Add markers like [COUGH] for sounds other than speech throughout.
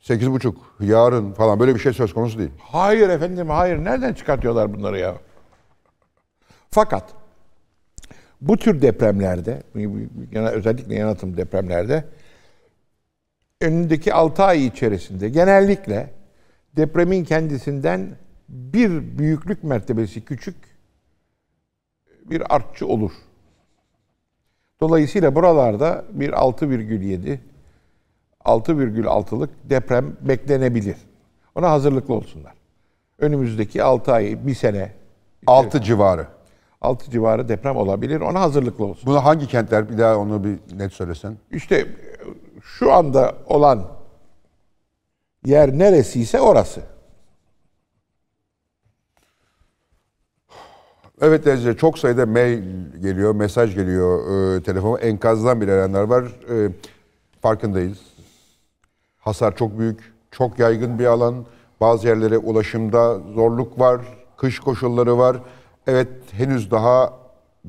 Sekiz buçuk yarın falan böyle bir şey söz konusu değil. Hayır efendim hayır. Nereden çıkartıyorlar bunları ya? Fakat bu tür depremlerde, özellikle yanatım depremlerde önündeki 6 ay içerisinde genellikle depremin kendisinden bir büyüklük mertebesi küçük bir artçı olur. Dolayısıyla buralarda bir 6,7 6,6'lık deprem beklenebilir. Ona hazırlıklı olsunlar. Önümüzdeki 6 ay, bir sene. 6 işte, civarı. 6 civarı deprem olabilir. Ona hazırlıklı olsun. Bunu hangi kentler bir daha onu bir net söylesen. İşte e, şu anda olan yer neresiyse orası. Evet Denizce çok sayıda mail geliyor, mesaj geliyor e, telefona. Enkazdan bile erenler var. E, farkındayız. Hasar çok büyük, çok yaygın bir alan. Bazı yerlere ulaşımda zorluk var, kış koşulları var. Evet henüz daha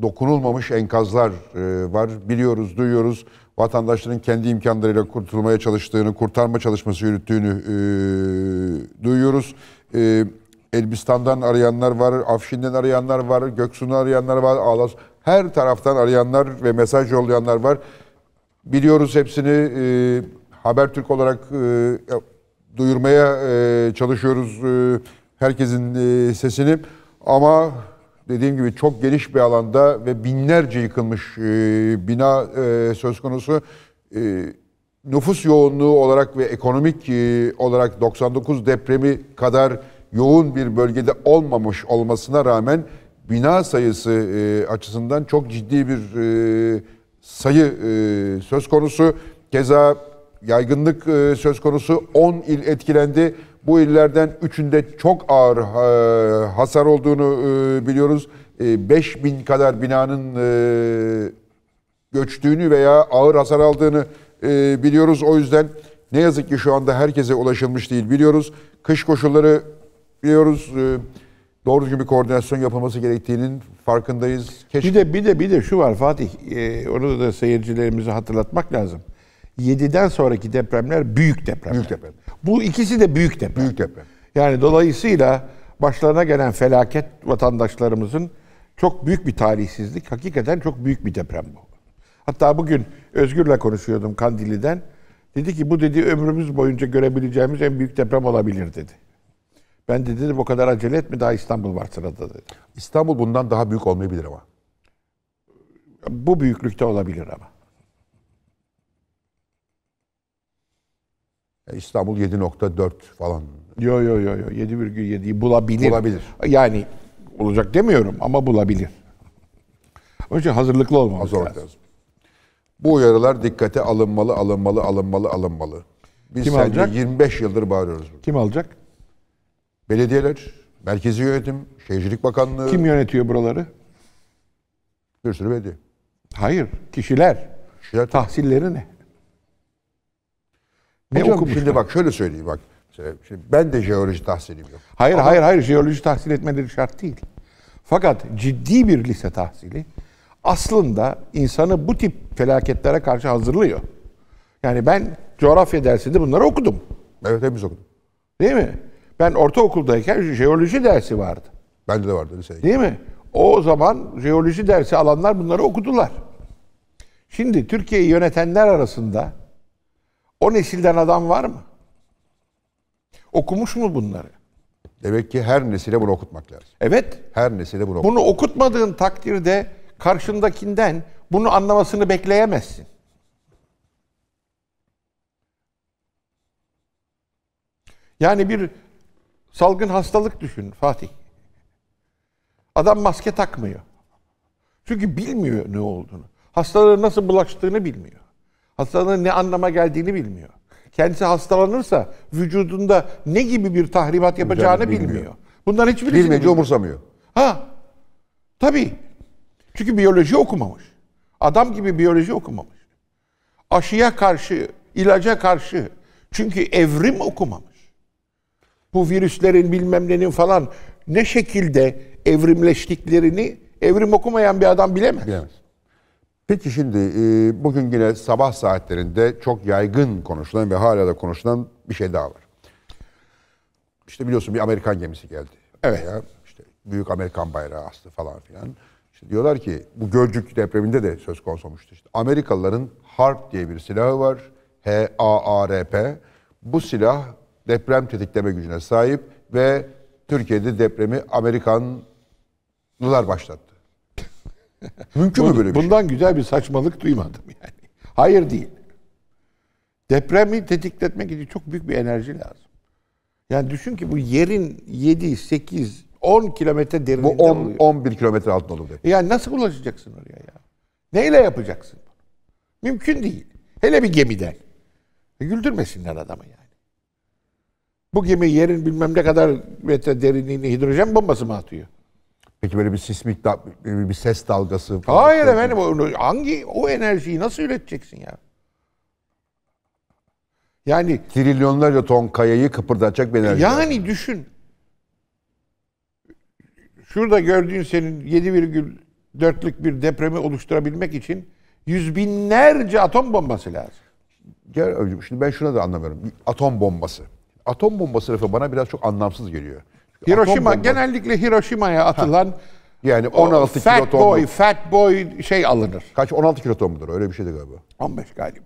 dokunulmamış enkazlar e, var. Biliyoruz, duyuyoruz. Vatandaşların kendi imkanlarıyla kurtulmaya çalıştığını, kurtarma çalışması yürüttüğünü e, duyuyoruz. E, Elbistan'dan arayanlar var, Afşin'den arayanlar var, Göksu'dan arayanlar var, Ağlas. Her taraftan arayanlar ve mesaj yollayanlar var. Biliyoruz hepsini. E, Habertürk olarak e, duyurmaya e, çalışıyoruz e, herkesin e, sesini. Ama dediğim gibi çok geniş bir alanda ve binlerce yıkılmış e, bina e, söz konusu. E, nüfus yoğunluğu olarak ve ekonomik e, olarak 99 depremi kadar yoğun bir bölgede olmamış olmasına rağmen bina sayısı e, açısından çok ciddi bir e, sayı e, söz konusu. Keza yaygınlık e, söz konusu 10 il etkilendi. Bu illerden 3'ünde çok ağır e, hasar olduğunu e, biliyoruz. 5000 kadar binanın göçtüğünü veya ağır hasar aldığını biliyoruz. O yüzden ne yazık ki şu anda herkese ulaşılmış değil biliyoruz. Kış koşulları biliyoruz. Doğru düzgün bir koordinasyon yapılması gerektiğinin farkındayız. Keşke... Bir de bir de bir de şu var Fatih. Orada da seyircilerimizi hatırlatmak lazım. 7'den sonraki depremler büyük depremler. Büyük deprem. Bu ikisi de büyük deprem. Büyük deprem. Yani dolayısıyla başlarına gelen felaket vatandaşlarımızın çok büyük bir talihsizlik. Hakikaten çok büyük bir deprem bu. Hatta bugün Özgür'le konuşuyordum Kandili'den. Dedi ki bu dedi ömrümüz boyunca görebileceğimiz en büyük deprem olabilir dedi. Ben de dedim o kadar acele etme daha İstanbul var sırada dedi. İstanbul bundan daha büyük olmayabilir ama. Bu büyüklükte olabilir ama. İstanbul 7.4 falan. Yo yo yo yo 7,7'yi bulabilir. Bulabilir. Yani olacak demiyorum ama bulabilir. Onun için hazırlıklı olmamız Hazır lazım. lazım. Bu uyarılar dikkate alınmalı, alınmalı, alınmalı, alınmalı. Biz Kim alacak? 25 yıldır bağırıyoruz. Burada. Kim alacak? Belediyeler, merkezi yönetim, Şehircilik Bakanlığı. Kim yönetiyor buraları? Bir sürü belediye. Hayır, kişiler. Kişiler tahsilleri ne? Ne Hocam, okumuş? Şimdi bak şöyle söyleyeyim bak. ben de jeoloji tahsilim yok. Hayır Ama... hayır hayır jeoloji tahsil etmeleri şart değil. Fakat ciddi bir lise tahsili aslında insanı bu tip felaketlere karşı hazırlıyor. Yani ben coğrafya dersinde bunları okudum. Evet hepimiz okudum. Değil mi? Ben ortaokuldayken jeoloji dersi vardı. Bende de vardı lisede. Değil mi? O zaman jeoloji dersi alanlar bunları okudular. Şimdi Türkiye'yi yönetenler arasında o nesilden adam var mı? Okumuş mu bunları? Demek ki her nesile bunu okutmak lazım. Evet. Her nesile bunu okutmak Bunu okutmadığın takdirde karşındakinden bunu anlamasını bekleyemezsin. Yani bir salgın hastalık düşün Fatih. Adam maske takmıyor. Çünkü bilmiyor ne olduğunu. Hastalığı nasıl bulaştığını bilmiyor. Hastalığın ne anlama geldiğini bilmiyor. Kendisi hastalanırsa vücudunda ne gibi bir tahribat yapacağını bilmiyor. bilmiyor. Bunlar hiçbirisi bilmeyince bilmiyor. umursamıyor. Ha. Tabii. Çünkü biyoloji okumamış. Adam gibi biyoloji okumamış. Aşıya karşı, ilaca karşı. Çünkü evrim okumamış. Bu virüslerin bilmem nenin falan ne şekilde evrimleştiklerini evrim okumayan bir adam bilemez. bilemez. Peki şimdi e, bugün yine sabah saatlerinde çok yaygın konuşulan ve hala da konuşulan bir şey daha var. İşte biliyorsun bir Amerikan gemisi geldi. Evet. Ya, işte büyük Amerikan bayrağı astı falan filan. İşte diyorlar ki bu Gölcük depreminde de söz konusu olmuştu. İşte Amerikalıların HARP diye bir silahı var. H-A-A-R-P. Bu silah deprem tetikleme gücüne sahip ve Türkiye'de depremi Amerikanlılar başlattı. [LAUGHS] Mümkün mü böyle bir şey? Bundan şey? güzel bir saçmalık duymadım yani. Hayır değil. Depremi tetikletmek için çok büyük bir enerji lazım. Yani düşün ki bu yerin 7, 8, 10 kilometre derinliğinde Bu 10, oluyor. 11 kilometre altında oluyor. Yani nasıl ulaşacaksın oraya ya? Neyle yapacaksın? Mümkün değil. Hele bir gemiden. E, güldürmesinler adamı yani. Bu gemi yerin bilmem ne kadar metre derinliğine hidrojen bombası mı atıyor? Peki böyle bir sismik da, bir ses dalgası falan. Hayır efendim onu, hangi o enerjiyi nasıl üreteceksin ya? Yani trilyonlarca ton kayayı kıpırdatacak bir enerji. Yani var. düşün. Şurada gördüğün senin 7,4'lük bir depremi oluşturabilmek için yüz binlerce atom bombası lazım. Gel şimdi ben şuna da anlamıyorum. Atom bombası. Atom bombası lafı bana biraz çok anlamsız geliyor. Hiroşima genellikle Hiroşima'ya atılan ha. yani 16 fat kiloton. Boy, fat boy şey alınır. Kaç 16 kiloton mudur? Öyle bir şeydi galiba. 15 galiba.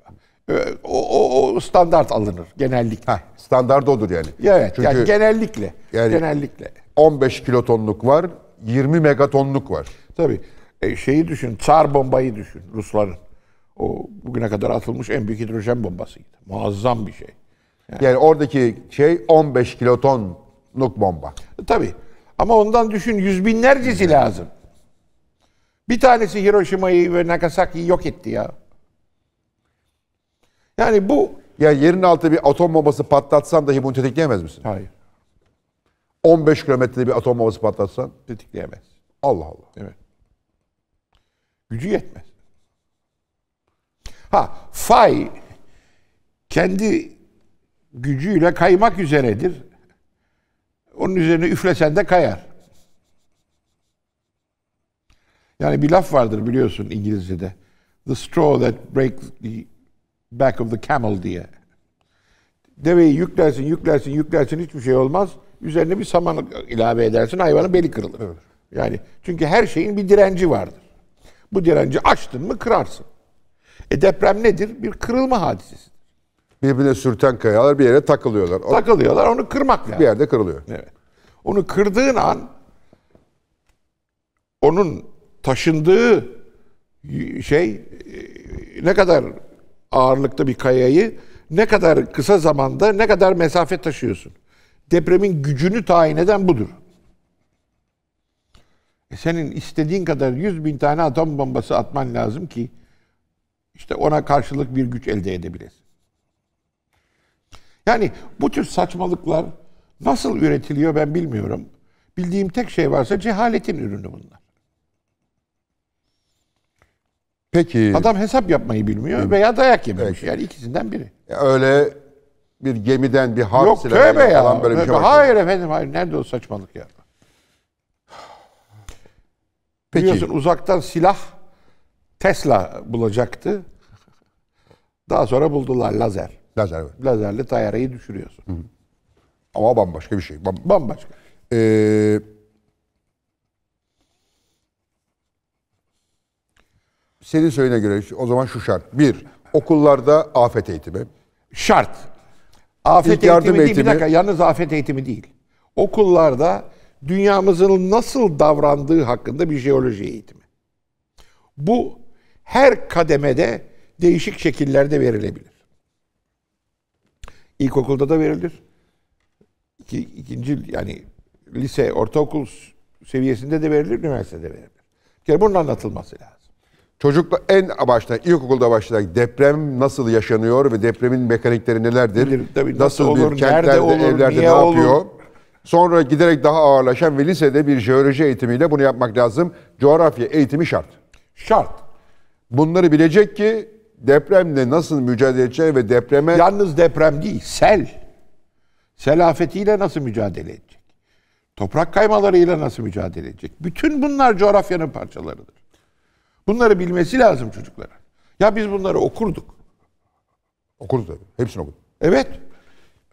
Ee, o, o, o standart alınır genellikle. Ha, standart odur yani. Evet. Çünkü yani genellikle. Yani genellikle. 15 kilotonluk var, 20 megatonluk var. Tabii. E, şeyi düşün, Tsar bombayı düşün Rusların. O bugüne kadar atılmış en büyük hidrojen bombasıydı. Muazzam bir şey. Yani, yani oradaki şey 15 kiloton nuk bomba. E, tabii. Ama ondan düşün yüz binlercesi lazım. Bir tanesi Hiroşima'yı ve Nagasaki'yi yok etti ya. Yani bu... Ya yerin altında bir atom bombası patlatsan dahi bunu tetikleyemez misin? Hayır. 15 kilometrede bir atom bombası patlatsan? Tetikleyemez. Allah Allah. Evet. Gücü yetmez. Ha, fay kendi gücüyle kaymak üzeredir. Onun üzerine üflesen de kayar. Yani bir laf vardır biliyorsun İngilizce'de. The straw that breaks the back of the camel diye. Deveyi yüklersin, yüklersin, yüklersin hiçbir şey olmaz. Üzerine bir saman ilave edersin hayvanın beli kırılır. Evet. Yani çünkü her şeyin bir direnci vardır. Bu direnci açtın mı kırarsın. E deprem nedir? Bir kırılma hadisesi birbirine sürten kayalar bir yere takılıyorlar. O, takılıyorlar onu kırmak lazım. Bir yerde kırılıyor. Evet. Onu kırdığın an onun taşındığı şey e, ne kadar ağırlıkta bir kayayı ne kadar kısa zamanda ne kadar mesafe taşıyorsun. Depremin gücünü tayin eden budur. E senin istediğin kadar 100 bin tane atom bombası atman lazım ki işte ona karşılık bir güç elde edebilesin. Yani bu tür saçmalıklar nasıl üretiliyor ben bilmiyorum. Bildiğim tek şey varsa cehaletin ürünü bunlar. Peki. Adam hesap yapmayı bilmiyor veya dayak yememiş. Evet. Yani ikisinden biri. öyle bir gemiden bir harp Yok tövbe ya. Falan böyle bir şey hayır efendim hayır. Nerede o saçmalık ya? Peki. Biliyorsun uzaktan silah Tesla bulacaktı. Daha sonra buldular lazer. Lazer evet. Lazerle tayareyi düşürüyorsun. Hı. Ama bambaşka bir şey. Bam bambaşka. Ee, senin söylediğine göre o zaman şu şart. Bir, okullarda afet eğitimi. Şart. Afet İlk yardım eğitimi, değil, eğitimi. Bir dakika yalnız afet eğitimi değil. Okullarda dünyamızın nasıl davrandığı hakkında bir jeoloji eğitimi. Bu her kademede değişik şekillerde verilebilir. İlkokulda da verilir. İki, ikinci yani lise, ortaokul seviyesinde de verilir, üniversitede verilir. Yani bunun anlatılması lazım. Çocukla en başta, ilkokulda başlayan deprem nasıl yaşanıyor ve depremin mekanikleri nelerdir? Bilir, tabii, nasıl, nasıl olur, bir kentlerde, nerede olur, evlerde ne olur? yapıyor? Sonra giderek daha ağırlaşan ve lisede bir jeoloji eğitimiyle bunu yapmak lazım. Coğrafya eğitimi şart. Şart. Bunları bilecek ki depremle nasıl mücadele edecek ve depreme... Yalnız deprem değil, sel. Sel afetiyle nasıl mücadele edecek? Toprak kaymalarıyla nasıl mücadele edecek? Bütün bunlar coğrafyanın parçalarıdır. Bunları bilmesi lazım çocuklara. Ya biz bunları okurduk. Okuruz tabii. Hepsini okuduk. Evet.